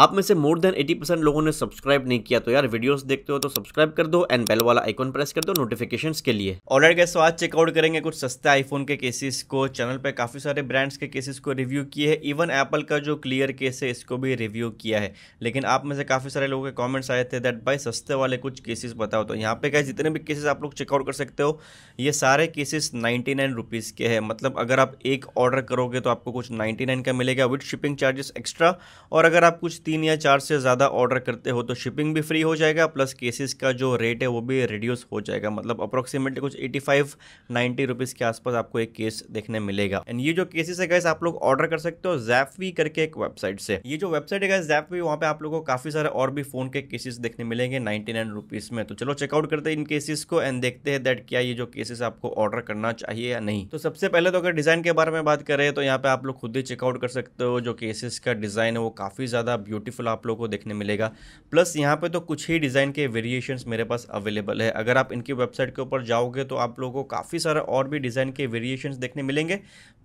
आप में से मोर देन 80 परसेंट लोगों ने सब्सक्राइब नहीं किया तो यार वीडियोस देखते हो तो सब्सक्राइब कर दो एंड बेल वाला आइकॉन प्रेस कर दो नोटिफिकेशंस के लिए ऑलरेडी गैस आज चेकआउट करेंगे कुछ सस्ते आईफोन के केसेस को चैनल पे काफी सारे ब्रांड्स के केसेस को रिव्यू किए हैं इवन एप्पल का जो क्लियर केस है इसको भी रिव्यू किया है लेकिन आप में से काफी सारे लोगों के कॉमेंट्स आए थे दैट बाई सस्ते वाले कुछ केसेस बताओ तो यहाँ पे क्या जितने भी केसेस आप लोग चेकआउट कर सकते हो ये सारे केसेस नाइन्टी नाइन के हैं मतलब अगर आप एक ऑर्डर करोगे तो आपको कुछ नाइन्टी का मिलेगा विथ शिपिंग चार्जेस एक्स्ट्रा और अगर आप कुछ तीन या चार से ज़्यादा ऑर्डर करते हो तो शिपिंग भी फ्री हो जाएगा प्लस केसेस का जो रेट है वो भी रिड्यूस हो जाएगा मतलब अप्रोक्सीमेटली कुछ एटी फाइव नाइन्टी रुपीज़ के आसपास आपको एक केस देखने मिलेगा एंड ये जो केसेस है गैस आप लोग ऑर्डर कर सकते हो जैफवी करके एक वेबसाइट से ये जो वेबसाइट है गैस जैफवी वहाँ पर आप लोगों को काफ़ी सारे और भी फ़ोन के केसेस देखने मिलेंगे नाइन्टी नाइन रुपीज़ में तो चलो चेकआउट करते हैं इन केसेस को एंड देखते हैं दैट क्या ये जो केसेस आपको ऑर्डर करना चाहिए या नहीं तो सबसे पहले तो अगर डिज़ाइन के बारे में बात करें तो यहाँ पे आप लोग खुद ही चेकआउट कर सकते हो जो केसेस का डिज़ाइन है वो काफ़ी ज़्यादा ब्यूटीफुल आप लोगों को देखने मिलेगा प्लस यहाँ पे तो कुछ ही डिज़ाइन के वेरिएशंस मेरे पास अवेलेबल है अगर आप इनकी वेबसाइट के ऊपर जाओगे तो आप लोगों को काफ़ी सारे और भी डिज़ाइन के वेरिएशंस देखने मिलेंगे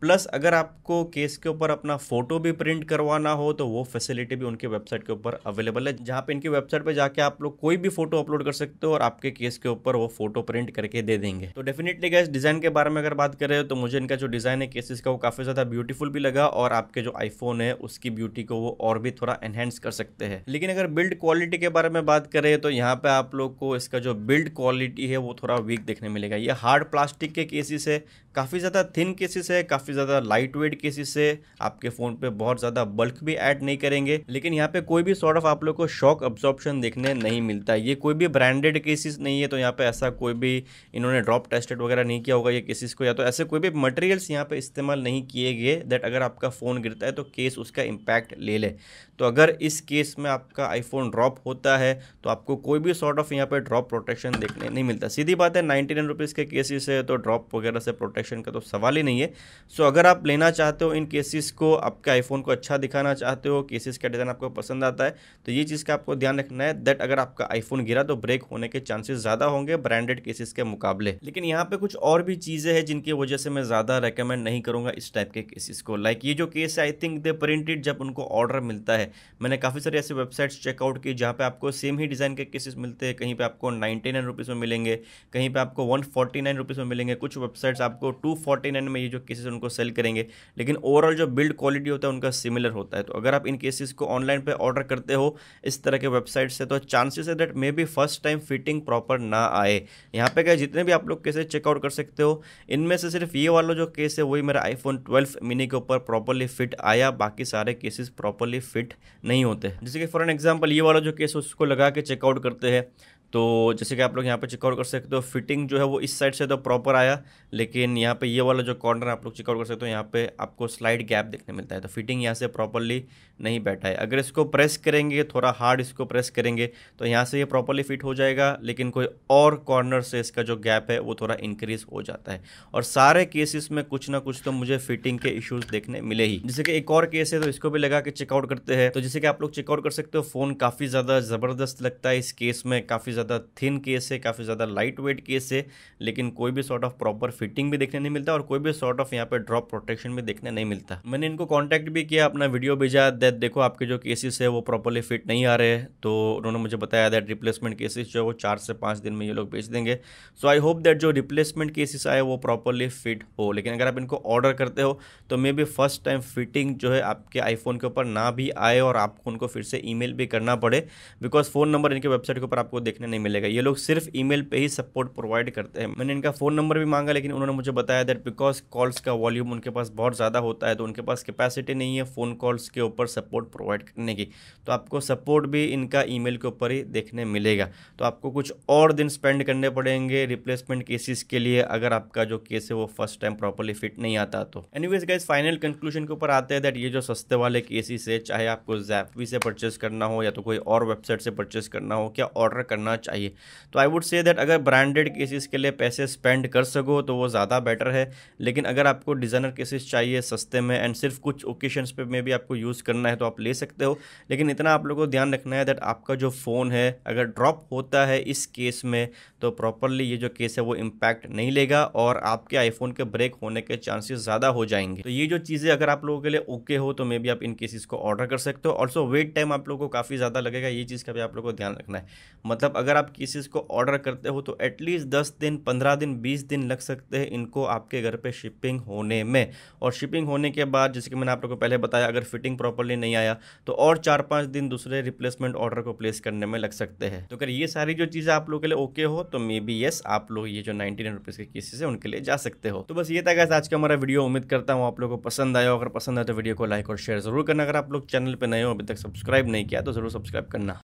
प्लस अगर आपको केस के ऊपर अपना फ़ोटो भी प्रिंट करवाना हो तो वो फैसिलिटी भी उनकी वेबसाइट के ऊपर अवेलेबल है जहाँ पर इनकी वेबसाइट पर जाके आप लोग कोई भी फोटो अपलोड कर सकते हो और आपके केस के ऊपर वो फोटो प्रिंट करके दे देंगे तो डेफिनेटली क्या डिज़ाइन के बारे में अगर बात करें तो मुझे इनका जो डिज़ाइन है केसेस का वो काफ़ी ज़्यादा ब्यूटीफुल भी लगा और आपके जो आईफोन है उसकी ब्यूटी को वो और भी थोड़ा एनहेंस कर सकते हैं लेकिन अगर बिल्ड क्वालिटी के बारे में बात करें तो यहाँ पे आप लोग को इसका जो बिल्ड क्वालिटी है वो थोड़ा वीक देखने मिलेगा ये हार्ड प्लास्टिक के केसेस है काफ़ी ज़्यादा थिन केसेस है काफ़ी ज़्यादा लाइट वेट केसेस है आपके फ़ोन पे बहुत ज़्यादा बल्क भी ऐड नहीं करेंगे लेकिन यहाँ पे कोई भी सॉर्ट ऑफ आप लोग को शॉक अब्जॉर्प्शन देखने नहीं मिलता ये कोई भी ब्रांडेड केसेस नहीं है तो यहाँ पे ऐसा कोई भी इन्होंने ड्रॉप टेस्टेड वगैरह नहीं किया होगा ये केसेस को या तो ऐसे कोई भी मटेरियल्स यहाँ पर इस्तेमाल नहीं किए गए दैट अगर आपका फ़ोन गिरता है तो केस उसका इम्पैक्ट ले ले तो अगर इस केस में आपका आईफोन ड्रॉप होता है तो आपको कोई भी सॉर्ट ऑफ यहाँ पर ड्रॉप प्रोटेक्शन देखने नहीं मिलता सीधी बात है नाइन्टी नाइन के केसेस है तो ड्रॉप वगैरह से प्रोटेक्शन कलेक्शन का तो सवाल ही नहीं है सो अगर आप लेना चाहते हो इन केसेस को आपके आईफोन को अच्छा दिखाना चाहते हो केसेस का डिज़ाइन आपको पसंद आता है तो ये चीज़ का आपको ध्यान रखना है दैट अगर आपका आईफोन गिरा तो ब्रेक होने के चांसेस ज़्यादा होंगे ब्रांडेड केसेस के मुकाबले लेकिन यहाँ पर कुछ और भी चीज़ें हैं जिनकी वजह से मैं ज़्यादा रिकमेंड नहीं करूँगा इस टाइप के केसेस को लाइक ये जो केस है आई थिंक दे प्रिंटेड जब उनको ऑर्डर मिलता है मैंने काफ़ी सारी ऐसे वेबसाइट्स चेकआउट की जहाँ पर आपको सेम ही डिज़ाइन के केसेस मिलते हैं कहीं पर आपको नाइनटी नाइन रुपीज़ में मिलेंगे कहीं पे आपको वन फोर्टी नाइन रुपीज़ में मिलेंगे कुछ वेबसाइट्स आपको टू फोर्टी नाइन में ये जो केसेस उनको सेल करेंगे लेकिन ओवरऑल जो बिल्ड क्वालिटी होता है उनका सिमिलर होता है तो अगर आप इन केसेस को ऑनलाइन पर ऑर्डर करते हो इस तरह के वेबसाइट से तो चांसेस है that maybe first time fitting proper ना आए यहाँ पे क्या जितने भी आप लोग केसेस चेकआउट कर सकते हो इनमें से सिर्फ ये वाला जो केस है वही मेरा आईफोन ट्वेल्व मिनी के ऊपर प्रॉपरली फिट आया बाकी सारे केसेस प्रॉपरली फिट नहीं होते जैसे कि फॉर एन एग्जाम्पल ये वाला जो केस उसको लगा के चेकआउट करते हैं तो जैसे कि आप लोग यहाँ पे चेकआउट कर सकते हो फिटिंग जो है वो इस साइड से तो प्रॉपर आया लेकिन यहाँ पे ये वाला जो कॉर्नर आप लोग चेकआउट कर सकते हो यहाँ पे आपको स्लाइड गैप देखने मिलता है तो फिटिंग यहाँ से प्रॉपरली नहीं बैठा है अगर इसको प्रेस करेंगे थोड़ा हार्ड इसको प्रेस करेंगे तो यहाँ से ये प्रॉपरली फिट हो जाएगा लेकिन कोई और कॉर्नर से इसका जो गैप है वो थोड़ा इंक्रीज हो जाता है और सारे केसेस में कुछ ना कुछ तो मुझे फिटिंग के इशूज़ देखने मिले ही जैसे कि एक और केस है तो इसको भी लगा के चेकआउट करते हैं तो जैसे कि आप लोग चेकआउट कर सकते हो फ़ोन काफ़ी ज़्यादा ज़बरदस्त लगता है इस केस में काफ़ी ज़्यादा थिन केस है काफ़ी ज़्यादा लाइट वेट केस है लेकिन कोई भी सॉर्ट ऑफ प्रॉपर फिटिंग भी देखने नहीं मिलता और कोई भी सॉर्ट ऑफ यहाँ पे ड्रॉप प्रोटेक्शन भी देखने नहीं मिलता मैंने इनको कॉन्टैक्ट भी किया अपना वीडियो भेजा दैट देखो आपके जो केसेस है वो प्रॉपरली फिट नहीं आ रहे तो उन्होंने मुझे बताया दैट रिप्लेसमेंट केसेस जो है वो चार से पाँच दिन में ये लोग भेज देंगे सो आई होप दैट जो रिप्लेसमेंट केसेस आए वो प्रॉपरली फिट हो लेकिन अगर आप इनको ऑर्डर करते हो तो maybe first time fitting जो है आपके आईफोन के ऊपर ना भी आए और आपको उनको फिर से ई भी करना पड़े बिकॉज फ़ोन नंबर इनके वेबसाइट के ऊपर आपको देखने देखने नहीं मिलेगा ये लोग सिर्फ ई पे ही सपोर्ट प्रोवाइड करते हैं मैंने इनका फ़ोन नंबर भी मांगा लेकिन उन्होंने मुझे बताया दैट बिकॉज कॉल्स का वॉल्यूम उनके पास बहुत ज़्यादा होता है तो उनके पास कैपेसिटी नहीं है फ़ोन कॉल्स के ऊपर सपोर्ट प्रोवाइड करने की तो आपको सपोर्ट भी इनका ई के ऊपर ही देखने मिलेगा तो आपको कुछ और दिन स्पेंड करने पड़ेंगे रिप्लेसमेंट केसेस के लिए अगर आपका जो केस है वो फर्स्ट टाइम प्रॉपरली फिट नहीं आता तो एनीवेज गाइज फाइनल कंक्लूजन के ऊपर आते हैं दैट ये जो सस्ते वाले केसेस है चाहे आपको जैपवी से परचेस करना हो या तो कोई और वेबसाइट से परचेस करना हो क्या ऑर्डर करना चाहिए तो आई वुड से दैट अगर ब्रांडेड केसेस के लिए पैसे स्पेंड कर सको तो वो ज़्यादा बेटर है लेकिन अगर आपको डिज़ाइनर केसेस चाहिए सस्ते में एंड सिर्फ कुछ ओकेशंस पे मे भी आपको यूज़ करना है तो आप ले सकते हो लेकिन इतना आप लोगों को ध्यान रखना है दैट आपका जो फ़ोन है अगर ड्रॉप होता है इस केस में तो प्रॉपरली ये जो केस है वो इम्पैक्ट नहीं लेगा और आपके आईफोन के ब्रेक होने के चांसेस ज़्यादा हो जाएंगे तो ये जो चीज़ें अगर आप लोगों के लिए ओके हो तो मे भी आप इन केसेस को ऑर्डर कर सकते हो ऑल्सो वेट टाइम आप लोगों को काफ़ी ज़्यादा लगेगा ये चीज़ का भी आप लोगों को ध्यान रखना है मतलब अगर अगर आप किसी को ऑर्डर करते हो तो एटलीस्ट दस दिन पंद्रह दिन बीस दिन लग सकते हैं इनको आपके घर पे शिपिंग होने में और शिपिंग होने के बाद जैसे कि मैंने आप लोग को पहले बताया अगर फिटिंग प्रॉपरली नहीं आया तो और चार पाँच दिन दूसरे रिप्लेसमेंट ऑर्डर को प्लेस करने में लग सकते हैं तो अगर ये सारी जो चीज़ें आप लोग के लिए ओके हो तो मे बी येस आप लोग ये जो नाइनटी नाइन रुपीज़ के केसेस है उनके लिए जा सकते हो तो बस ये था गैस आज का हमारा वीडियो उम्मीद करता हूँ आप लोग को पसंद आया अगर पसंद आया तो वीडियो को लाइक और शेयर जरूर करना अगर आप लोग चैनल पर नए हो अभी तक सब्सक्राइब नहीं किया तो जरूर सब्सक्राइब करना